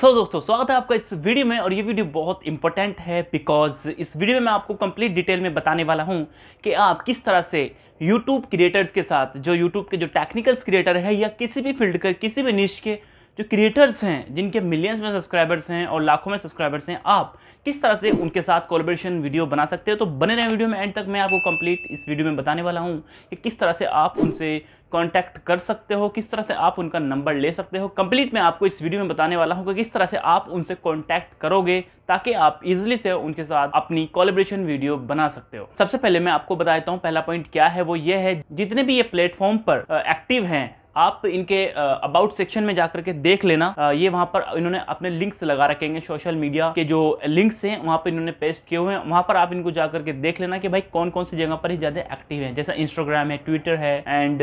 सो so, दोस्तों स्वागत है आपका इस वीडियो में और ये वीडियो बहुत इंपॉर्टेंट है बिकॉज इस वीडियो में मैं आपको कंप्लीट डिटेल में बताने वाला हूँ कि आप किस तरह से यूट्यूब क्रिएटर्स के साथ जो यूट्यूब के जो टेक्निकल्स क्रिएटर है या किसी भी फील्ड के किसी भी निश के जो क्रिएटर्स हैं जिनके मिलियंस में सब्सक्राइबर्स हैं और लाखों में सब्सक्राइबर्स हैं आप किस तरह से उनके साथ कोलब्रेशन वीडियो बना सकते हो तो बने रहे वीडियो में एंड तक मैं आपको कंप्लीट इस वीडियो में बताने वाला हूँ कि किस तरह से आप उनसे कांटेक्ट कर सकते हो किस तरह से आप उनका नंबर ले सकते हो कंप्लीट मैं आपको इस वीडियो में बताने वाला हूं कि किस तरह से आप उनसे कांटेक्ट करोगे ताकि आप इजिली से उनके साथ अपनी कॉलेब्रेशन वीडियो बना सकते हो सबसे पहले मैं आपको बता देता हूँ पहला पॉइंट क्या है वो ये है जितने भी ये प्लेटफॉर्म पर एक्टिव हैं आप इनके अबाउट सेक्शन में जाकर के देख लेना ये वहां पर इन्होंने अपने लिंक्स लगा रखेंगे सोशल मीडिया के जो लिंक्स हैं वहां पर इन्होंने पेस्ट किए हुए हैं वहां पर आप इनको जाकर के देख लेना कि भाई कौन कौन सी जगह पर ही ज़्यादा एक्टिव है जैसा इंस्टाग्राम है ट्विटर है एंड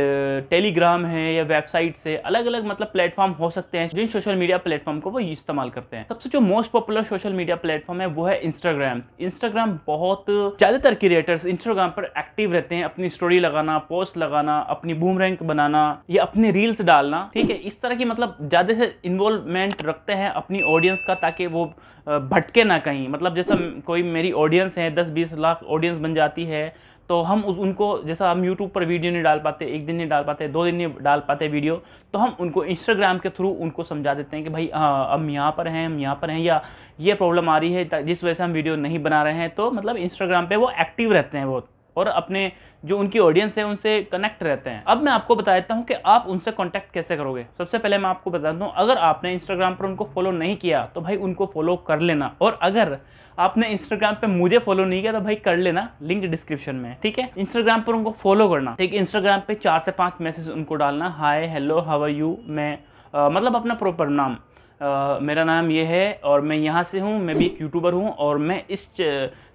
टेलीग्राम है या वेबसाइट से अलग अलग मतलब प्लेटफॉर्म हो सकते हैं जिन सोशल मीडिया प्लेटफॉर्म को वो इस्तेमाल करते हैं सबसे जो most popular social media platform है वो है इंस्टाग्राम इंस्टाग्राम बहुत ज़्यादातर क्रिएटर्स इंस्टाग्राम पर एक्टिव रहते हैं अपनी स्टोरी लगाना पोस्ट लगाना अपनी बूम रैंक बनाना या अपनी अपनी रील्स डालना ठीक है इस तरह की मतलब ज़्यादा से इन्वॉल्वमेंट रखते हैं अपनी ऑडियंस का ताकि वो भटके ना कहीं मतलब जैसा कोई मेरी ऑडियंस है दस बीस लाख ऑडियंस बन जाती है तो हम उस उनको जैसा हम यूट्यूब पर वीडियो नहीं डाल पाते एक दिन नहीं डाल पाते दो दिन नहीं डाल पाते वीडियो तो हम उनको इंस्टाग्राम के थ्रू उनको समझा देते हैं कि भाई हाँ हम यहाँ पर हैं हम यहाँ पर हैं या ये प्रॉब्लम आ रही है जिस वजह से हम वीडियो नहीं बना रहे हैं तो मतलब इंस्टाग्राम पर वो एक्टिव रहते हैं बहुत और अपने जो उनकी ऑडियंस है उनसे कनेक्ट रहते हैं अब मैं आपको बता देता हूँ कि आप उनसे कॉन्टैक्ट कैसे करोगे सबसे पहले मैं आपको बता दूँ अगर आपने इंस्टाग्राम पर उनको फॉलो नहीं किया तो भाई उनको फॉलो कर लेना और अगर आपने इंस्टाग्राम पे मुझे फॉलो नहीं किया तो भाई कर लेना लिंक डिस्क्रिप्शन में ठीक है इंस्टाग्राम पर उनको फॉलो करना ठीक है इंस्टाग्राम पे चार से पाँच मैसेज उनको डालना hi hello how are you मैं आ, मतलब अपना प्रॉपर नाम आ, मेरा नाम ये है और मैं यहाँ से हूँ मैं भी एक यूट्यूबर हूँ और मैं इस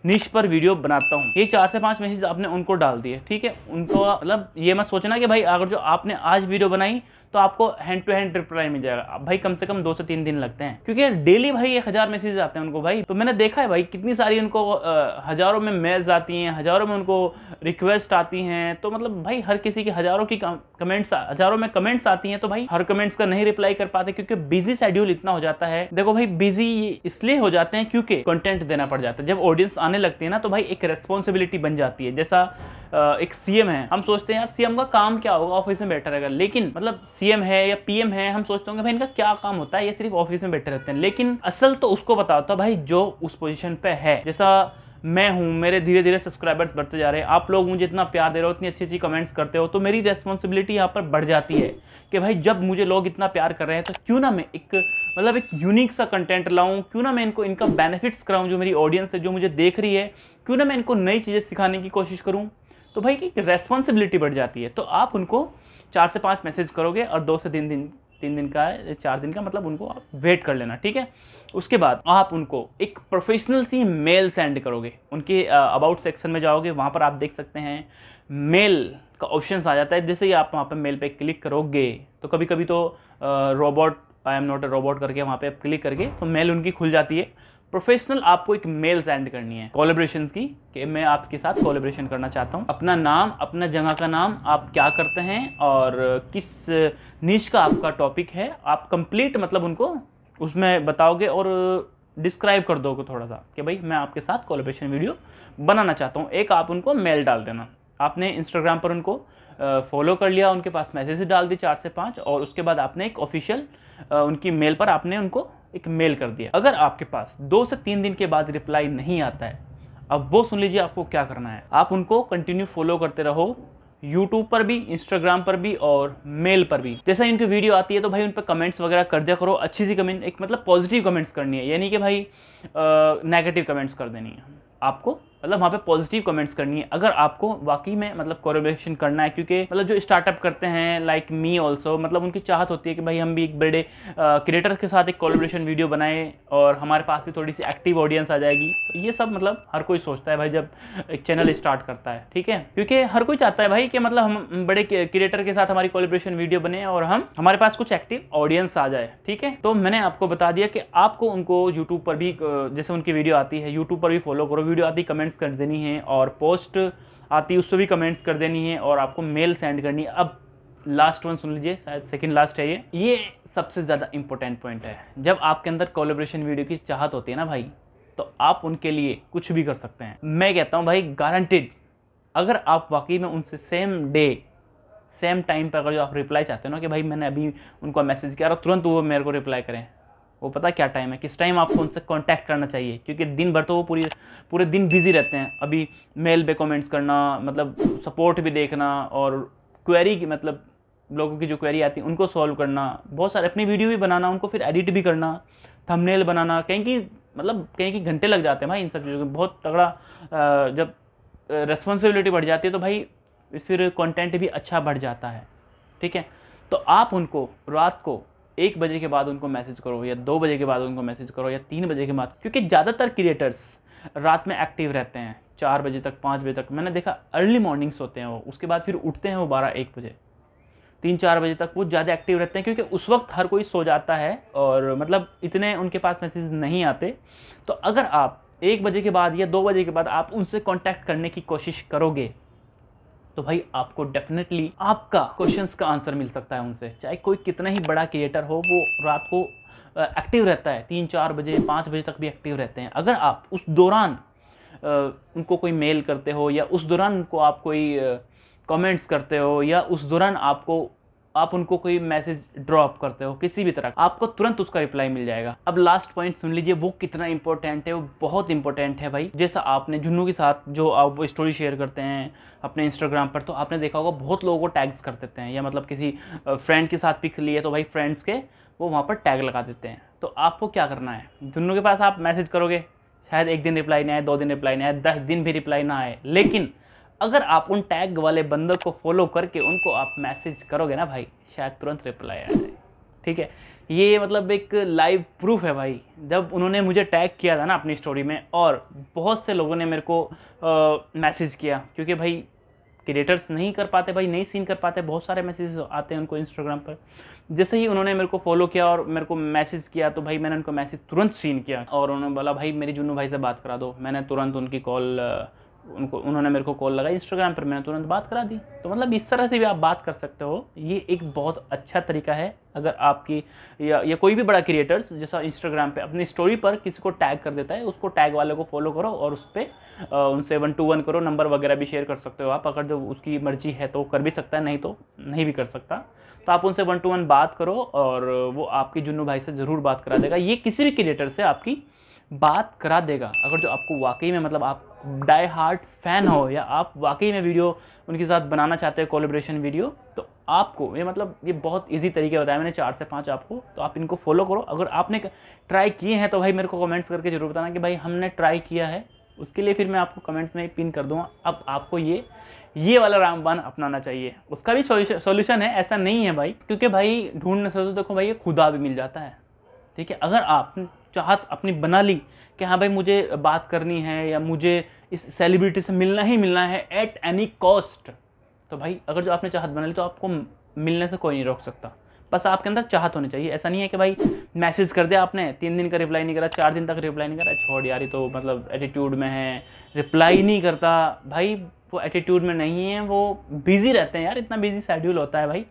निश पर वीडियो बनाता हूँ ये चार से पाँच मैसेज आपने उनको डाल दिए ठीक है उनको मतलब ये मत सोचना कि भाई अगर जो आपने आज वीडियो बनाई तो आपको हैंड टू हैंड रिप्लाई मिल जाएगा भाई कम से कम दो से तीन दिन लगते हैं क्योंकि डेली भाई एक हज़ार मैसेज आते हैं उनको भाई तो मैंने देखा है भाई कितनी सारी उनको हज़ारों में मेल्स आती हैं हज़ारों में उनको रिक्वेस्ट आती हैं तो मतलब भाई हर किसी की हज़ारों की कमेंट्स हज़ारों में कमेंट्स आती हैं तो भाई हर कमेंट्स का नहीं रिप्लाई कर पाते क्योंकि बिजी शेड्यूल इतना हो जाता है देखो भाई बिजी इसलिए हो जाते हैं क्योंकि कंटेंट देना पड़ जाता है जब ऑडियंस आने लगती है ना तो भाई एक रेस्पॉन्सिबिलिटी बन जाती है जैसा एक सीएम है हम सोचते हैं यार सीएम का काम क्या होगा ऑफिस में बैठा रहेगा लेकिन मतलब सीएम है या पीएम है हम सोचते होंगे भाई इनका क्या काम होता है ये सिर्फ ऑफिस में बैठे रहते हैं लेकिन असल तो उसको बताता होता भाई जो उस पोजिशन पे है जैसा मैं हूँ मेरे धीरे धीरे सब्सक्राइबर्स बढ़ते जा रहे हैं आप लोग मुझे इतना प्यार दे रहे हो इतनी अच्छी अच्छी कमेंट्स करते हो तो मेरी रेस्पॉन्सिबिलिटी यहाँ पर बढ़ जाती है कि भाई जब मुझे लोग इतना प्यार कर रहे हैं तो क्यों ना मैं एक मतलब एक यूनिक सा कंटेंट लाऊं क्यों ना मैं इनको इनका बेनिफिट्स कराऊं जो मेरी ऑडियंस है जो मुझे देख रही है क्यों ना मैं इनको नई चीज़ें सिखाने की कोशिश करूँ तो भाई की रेस्पॉन्सिबिलिटी बढ़ जाती है तो आप उनको चार से पाँच मैसेज करोगे और दो से तीन दिन तीन दिन का चार दिन का मतलब उनको आप वेट कर लेना ठीक है उसके बाद आप उनको एक प्रोफेशनल सी मेल सेंड करोगे उनके अबाउट सेक्शन में जाओगे वहाँ पर आप देख सकते हैं मेल का ऑप्शन आ जाता है जैसे ही आप वहाँ पर मेल पे क्लिक करोगे तो कभी कभी तो robot I am not a robot करके वहाँ पे आप क्लिक करके तो मेल उनकी खुल जाती है प्रोफेशनल आपको एक मेल सेंड करनी है कोलेब्रेशन की कि मैं आपके साथ कोलेब्रेशन करना चाहता हूँ अपना नाम अपना जगह का नाम आप क्या करते हैं और किस नीच का आपका टॉपिक है आप कंप्लीट मतलब उनको उसमें बताओगे और डिस्क्राइब कर दोगे थोड़ा सा कि भाई मैं आपके साथ कोलेब्रेशन वीडियो बनाना चाहता हूँ एक आप उनको मेल डाल देना आपने इंस्टाग्राम पर उनको फॉलो कर लिया उनके पास मैसेज डाल दी चार से पाँच और उसके बाद आपने एक ऑफिशियल उनकी मेल पर आपने उनको एक मेल कर दिया अगर आपके पास दो से तीन दिन के बाद रिप्लाई नहीं आता है अब वो सुन लीजिए आपको क्या करना है आप उनको कंटिन्यू फॉलो करते रहो यूट्यूब पर भी इंस्टाग्राम पर भी और मेल पर भी जैसा इनकी वीडियो आती है तो भाई उन पर कमेंट्स वगैरह कर दिया करो अच्छी सी कमेंट एक मतलब पॉजिटिव कमेंट्स करनी है यानी कि भाई नेगेटिव कमेंट्स कर देनी है आपको मतलब वहाँ पे पॉजिटिव कमेंट्स करनी है अगर आपको वाकई में मतलब कोरिब्रेशन करना है क्योंकि मतलब जो स्टार्टअप करते हैं लाइक मी ऑल्सो मतलब उनकी चाहत होती है कि भाई हम भी एक बड़े क्रिएटर के साथ एक कोलेब्रेशन वीडियो बनाएं और हमारे पास भी थोड़ी सी एक्टिव ऑडियंस आ जाएगी तो ये सब मतलब हर कोई सोचता है भाई जब एक चैनल स्टार्ट करता है ठीक है क्योंकि हर कोई चाहता है भाई कि मतलब हम बड़े क्रिएटर के साथ हमारी कोलेब्रेशन वीडियो बने और हम हमारे पास कुछ एक्टिव ऑडियंस आ जाए ठीक है तो मैंने आपको बता दिया कि आपको उनको यूट्यूब पर भी जैसे उनकी वीडियो आती है यूट्यूब पर भी फॉलो करो वीडियो आती कमेंट कमेंट्स कर देनी है और पोस्ट आती है उस पर भी कमेंट्स कर देनी है और आपको मेल सेंड करनी है अब लास्ट वन सुन लीजिए शायद सेकंड लास्ट है ये ये सबसे ज़्यादा इंपॉर्टेंट पॉइंट है जब आपके अंदर कोलेब्रेशन वीडियो की चाहत होती है ना भाई तो आप उनके लिए कुछ भी कर सकते हैं मैं कहता हूँ भाई गारंटेड अगर आप वाकई में उनसे सेम डे सेम टाइम पर अगर जो आप रिप्लाई चाहते हो ना कि भाई मैंने अभी उनको मैसेज किया और तुरंत वो मेरे को रिप्लाई करें वो पता क्या टाइम है किस टाइम आपको उनसे कांटेक्ट करना चाहिए क्योंकि दिन भर तो वो पूरी पूरे दिन बिजी रहते हैं अभी मेल पे कमेंट्स करना मतलब सपोर्ट भी देखना और क्वेरी की मतलब लोगों की जो क्वेरी आती है उनको सॉल्व करना बहुत सारे अपनी वीडियो भी बनाना उनको फिर एडिट भी करना थंबनेल बनाना कहीं की मतलब कहीं की घंटे लग जाते हैं भाई इन सब चीज़ों में बहुत तगड़ा जब रेस्पॉन्सिबिलिटी बढ़ जाती है तो भाई फिर कंटेंट भी अच्छा बढ़ जाता है ठीक है तो आप उनको रात को एक बजे के बाद उनको मैसेज करो या दो बजे के बाद उनको मैसेज करो या तीन बजे के बाद क्योंकि ज़्यादातर क्रिएटर्स रात में एक्टिव रहते हैं चार बजे तक पाँच बजे तक मैंने देखा अर्ली मॉर्निंग सोते हैं वो उसके बाद फिर उठते हैं वो बारह एक बजे तीन चार बजे तक वो ज़्यादा एक्टिव रहते हैं क्योंकि उस वक्त हर कोई सो जाता है और मतलब इतने उनके पास मैसेज नहीं आते तो अगर आप एक बजे के बाद या दो बजे के बाद आप उनसे कांटेक्ट करने की कोशिश करोगे तो भाई आपको डेफिनेटली आपका क्वेश्चंस का आंसर मिल सकता है उनसे चाहे कोई कितना ही बड़ा क्रिएटर हो वो रात को एक्टिव रहता है तीन चार बजे पाँच बजे तक भी एक्टिव रहते हैं अगर आप उस दौरान उनको कोई मेल करते हो या उस दौरान उनको आप कोई कमेंट्स करते हो या उस दौरान आपको आप उनको कोई मैसेज ड्रॉप करते हो किसी भी तरह आपको तुरंत उसका रिप्लाई मिल जाएगा अब लास्ट पॉइंट सुन लीजिए वो कितना इंपॉर्टेंट है वो बहुत इंपॉर्टेंट है भाई जैसा आपने झुन्नू के साथ जो आप वो स्टोरी शेयर करते हैं अपने इंस्टाग्राम पर तो आपने देखा होगा बहुत लोगों को टैग्स कर देते हैं या मतलब किसी फ्रेंड के साथ पिक लिए तो भाई फ्रेंड्स के वो वहाँ पर टैग लगा देते हैं तो आपको क्या करना है झुन्नू के पास आप मैसेज करोगे शायद एक दिन रिप्लाई ना आए दो दिन रिप्लाई ना आए दस दिन भी रिप्लाई ना आए लेकिन अगर आप उन टैग वाले बंदों को फॉलो करके उनको आप मैसेज करोगे ना भाई शायद तुरंत रिप्लाई आ जाए ठीक है ये मतलब एक लाइव प्रूफ है भाई जब उन्होंने मुझे टैग किया था ना अपनी स्टोरी में और बहुत से लोगों ने मेरे को मैसेज किया क्योंकि भाई क्रिएटर्स नहीं कर पाते भाई नहीं सीन कर पाते बहुत सारे मैसेज आते हैं उनको इंस्टाग्राम पर जैसे ही उन्होंने मेरे को फॉलो किया और मेरे को मैसेज किया तो भाई मैंने उनको मैसेज तुरंत सीन किया और उन्होंने बोला भाई मेरी जुनू भाई से बात करा दो मैंने तुरंत उनकी कॉल उनको उन्होंने मेरे को कॉल लगाई इंस्टाग्राम पर मैंने तुरंत बात करा दी तो मतलब इस तरह से भी आप बात कर सकते हो ये एक बहुत अच्छा तरीका है अगर आपकी या, या कोई भी बड़ा क्रिएटर्स जैसा इंस्टाग्राम पे अपनी स्टोरी पर किसी को टैग कर देता है उसको टैग वाले को फॉलो करो और उस पर उनसे वन टू वन करो नंबर वगैरह भी शेयर कर सकते हो आप अगर जो उसकी मर्जी है तो कर भी सकता है नहीं तो नहीं भी कर सकता तो आप उनसे वन टू वन बात करो और वो आपकी जुन्नू भाई से ज़रूर बात करा देगा ये किसी भी क्रिएटर से आपकी बात करा देगा अगर जो आपको वाकई में मतलब आप डाई हार्ट फैन हो या आप वाकई में वीडियो उनके साथ बनाना चाहते हो कोलेब्रेशन वीडियो तो आपको ये मतलब ये बहुत इजी तरीके बताया मैंने चार से पाँच आपको तो आप इनको फॉलो करो अगर आपने ट्राई किए हैं तो भाई मेरे को कमेंट्स करके ज़रूर बताना कि भाई हमने ट्राई किया है उसके लिए फिर मैं आपको कमेंट्स में पिन कर दूंगा अब आपको ये ये वाला रामबान अपनाना चाहिए उसका भी सोल्यूशन है ऐसा नहीं है भाई क्योंकि भाई ढूंढने से तो देखो भाई ये खुदा भी मिल जाता है ठीक है अगर आप चाहत अपनी बना ली कि हाँ भाई मुझे बात करनी है या मुझे इस सेलिब्रिटी से मिलना ही मिलना है एट एनी कॉस्ट तो भाई अगर जो आपने चाहत बना ली तो आपको मिलने से कोई नहीं रोक सकता बस आपके अंदर चाहत होनी चाहिए ऐसा नहीं है कि भाई मैसेज कर दिया आपने तीन दिन का रिप्लाई नहीं करा चार दिन तक रिप्लाई नहीं करा छोड़ यार ये तो मतलब एटीट्यूड में है रिप्लाई नहीं करता भाई वो एटीट्यूड में नहीं है वो बिज़ी रहते हैं यार इतना बिजी शेड्यूल होता है भाई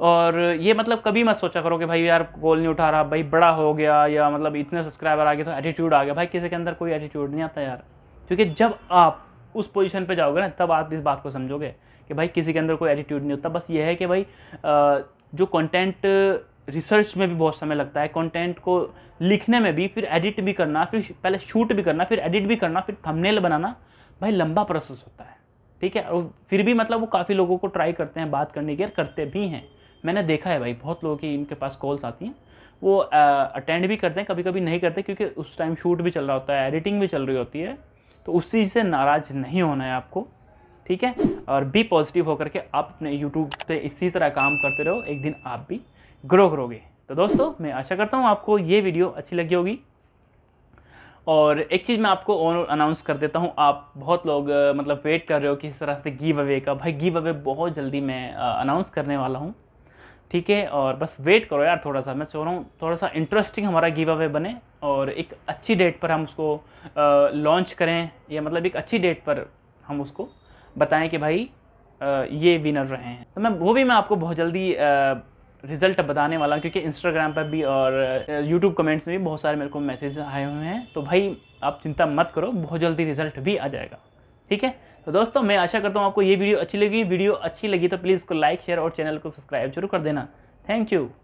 और ये मतलब कभी मत सोचा करो कि भाई यार कॉल नहीं उठा रहा भाई बड़ा हो गया या मतलब इतने सब्सक्राइबर आ गए तो एटीट्यूड आ गया भाई किसी के अंदर कोई एटीट्यूड नहीं आता यार क्योंकि जब आप उस पोजीशन पे जाओगे ना तब आप इस बात को समझोगे कि भाई किसी के अंदर कोई एटीट्यूड नहीं होता बस ये है कि भाई जो कंटेंट रिसर्च में भी बहुत समय लगता है कंटेंट को लिखने में भी फिर एडिट भी करना फिर पहले शूट भी करना फिर एडिट भी करना फिर थंबनेल बनाना भाई लंबा प्रोसेस होता है ठीक है और फिर भी मतलब वो काफ़ी लोगों को ट्राई करते हैं बात करने की करते भी हैं मैंने देखा है भाई बहुत लोगों की इनके पास कॉल्स आती हैं वो अटेंड भी करते हैं कभी कभी नहीं करते क्योंकि उस टाइम शूट भी चल रहा होता है एडिटिंग भी चल रही होती है तो उस चीज़ से नाराज़ नहीं होना है आपको ठीक है और बी पॉजिटिव होकर के आप अपने यूट्यूब पे इसी तरह काम करते रहो एक दिन आप भी ग्रो करोगे तो दोस्तों मैं आशा करता हूँ आपको ये वीडियो अच्छी लगी होगी और एक चीज़ मैं आपको और अनाउंस कर देता हूँ आप बहुत लोग मतलब वेट कर रहे हो किस तरह से गिव अवे का भाई गिव अवे बहुत जल्दी मैं अनाउंस करने वाला हूँ ठीक है और बस वेट करो यार थोड़ा सा मैं चाह रहा हूँ थोड़ा सा इंटरेस्टिंग हमारा गिव अवे बने और एक अच्छी डेट पर हम उसको लॉन्च करें या मतलब एक अच्छी डेट पर हम उसको बताएं कि भाई आ, ये विनर रहे हैं तो मैं वो भी मैं आपको बहुत जल्दी आ, रिज़ल्ट बताने वाला क्योंकि इंस्टाग्राम पर भी और यूट्यूब कमेंट्स में भी बहुत सारे मेरे को मैसेज आए हुए हैं तो भाई आप चिंता मत करो बहुत जल्दी रिज़ल्ट भी आ जाएगा ठीक है तो दोस्तों मैं आशा करता हूँ आपको ये वीडियो अच्छी लगी वीडियो अच्छी लगी तो प्लीज़ को लाइक शेयर और चैनल को सब्सक्राइब जरूर कर देना थैंक यू